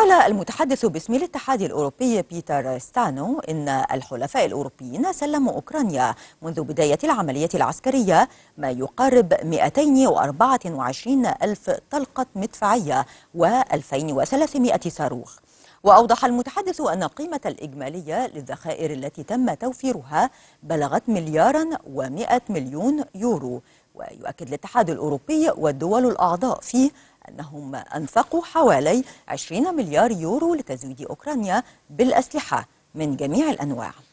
قال المتحدث باسم الاتحاد الأوروبي بيتر ستانو إن الحلفاء الأوروبيين سلموا أوكرانيا منذ بداية العملية العسكرية ما يقارب 224 ألف طلقة مدفعية و2300 صاروخ وأوضح المتحدث أن القيمة الإجمالية للذخائر التي تم توفيرها بلغت مليارا و100 مليون يورو ويؤكد الاتحاد الأوروبي والدول الأعضاء فيه أنهم أنفقوا حوالي 20 مليار يورو لتزويد أوكرانيا بالأسلحة من جميع الأنواع